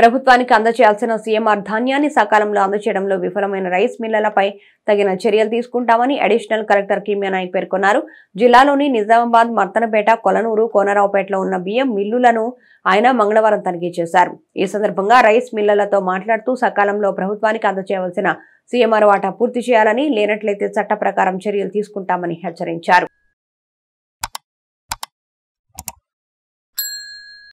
ప్రభుత్వానికి అందచేయాల్సిన సీఎంఆర్ ధాన్యాన్ని సకాలంలో అందచేయడంలో విఫలమైన రైస్ మిల్లలపై తగిన చర్యలు తీసుకుంటామని అడిషనల్ కలెక్టర్ కిమ్యా నాయక్ పేర్కొన్నారు జిల్లాలోని నిజామాబాద్ మర్తనపేట కొలనూరు కోనరావుపేటలో ఉన్న బియ్యం మిల్లులను ఆయన మంగళవారం తనిఖీ చేశారు ఈ సందర్భంగా రైస్ మిల్లలతో మాట్లాడుతూ సకాలంలో ప్రభుత్వానికి అందచేయవలసిన సీఎంఆర్ వాటా పూర్తి చేయాలని లేనట్లయితే చట్ట చర్యలు తీసుకుంటామని హెచ్చరించారు